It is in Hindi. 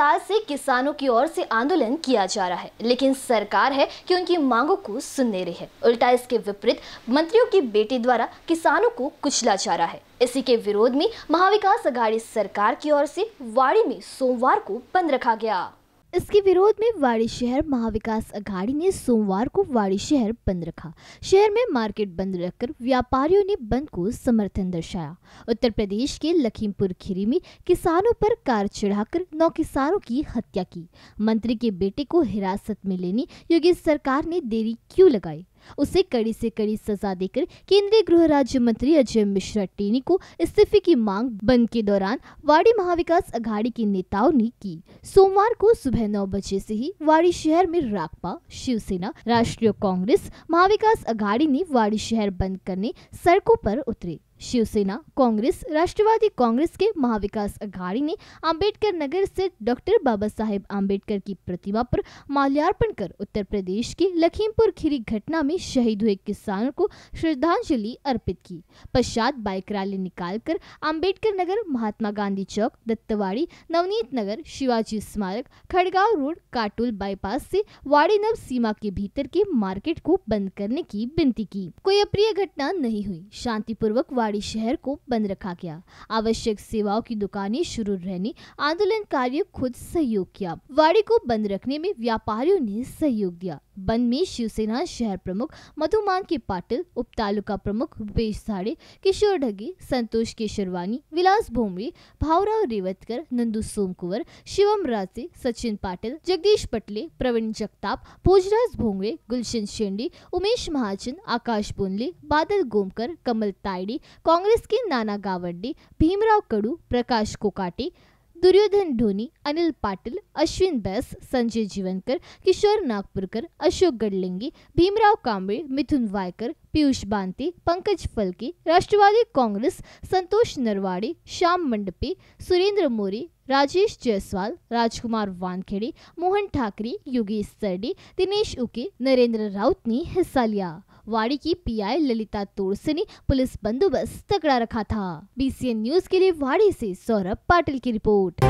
साल से किसानों की ओर से आंदोलन किया जा रहा है लेकिन सरकार है कि उनकी मांगों को सुनने रही है उल्टा इसके विपरीत मंत्रियों की बेटी द्वारा किसानों को कुचला जा रहा है इसी के विरोध में महाविकास अघाड़ी सरकार की ओर से वाड़ी में सोमवार को बंद रखा गया इसके विरोध में वाड़ी शहर महाविकास अघाड़ी ने सोमवार को वाड़ी शहर बंद रखा शहर में मार्केट बंद रखकर व्यापारियों ने बंद को समर्थन दर्शाया उत्तर प्रदेश के लखीमपुर खीरी में किसानों पर कार चढ़ाकर नौ किसानों की हत्या की मंत्री के बेटे को हिरासत में लेने योगी सरकार ने देरी क्यों लगाई उसे कड़ी से कड़ी सजा देकर केंद्रीय गृह राज्य मंत्री अजय मिश्रा टेनी को इस्तीफे की मांग बंद के दौरान वाड़ी महाविकास अघाड़ी के नेताओं ने की सोमवार को सुबह नौ बजे से ही वाड़ी शहर में राकपा शिवसेना राष्ट्रीय कांग्रेस महाविकास अघाड़ी ने वाड़ी शहर बंद करने सड़कों पर उतरे शिवसेना कांग्रेस राष्ट्रवादी कांग्रेस के महाविकास अघाड़ी ने अंबेडकर नगर स्थित डॉक्टर बाबा साहेब आम्बेडकर की प्रतिमा पर माल्यार्पण कर उत्तर प्रदेश के लखीमपुर खीरी घटना में शहीद हुए किसानों को श्रद्धांजलि अर्पित की पश्चात बाइक रैली निकालकर अंबेडकर नगर महात्मा गांधी चौक दत्तवाड़ी नवनीत नगर शिवाजी स्मारक खड़गांव रोड काटुल बाईपास से नव सीमा के भीतर के मार्केट को बंद करने की विनती की कोई अप्रिय घटना नहीं हुई शांतिपूर्वक वाड़ी पहाड़ी शहर को बंद रखा गया आवश्यक सेवाओं की दुकानें शुरू रहने आंदोलनकारियों खुद सहयोग किया वाड़ी को बंद रखने में व्यापारियों ने सहयोग दिया बंद में शिवसेना शहर प्रमुख मधुमान के पाटिल उप तालुका प्रमुख रूपेश साड़े किशोर ढगे संतोष केशरवानी विलास भोमरे भावराव रेवतकर नंदू सोमकुवर शिवम राजे सचिन पाटिल जगदीश पटले प्रवीण जगताप भोजराज भोंगरे गुलशन शेंडी उमेश महाजन आकाश बोनले बादल गोमकर कमल ताइडी कांग्रेस के नाना गावंडे भीमराव कड़ू प्रकाश कोकाटी दुर्योधन ढोनी अनिल पाटिल अश्विन बैस संजय जीवनकर किशोर नागपुरकर अशोक गडलिंगी भीमराव कांबळे मिथुन वायकर पीयूष बांती पंकज फलके राष्ट्रवादी कांग्रेस संतोष नरवाड़े श्याम मंडपे सुरेंद्र मोरी राजेश जायसवाल राजकुमार वानखेड़े मोहन ठाकरे योगेश सर्डी दिनेश उके नरेंद्र राउत ने हिस्सा लिया वाड़ी की पीआई ललिता तोड़सनी पुलिस बंदोबस्त तगड़ा रखा था बीसीएन न्यूज के लिए वाड़ी से सौरभ पाटिल की रिपोर्ट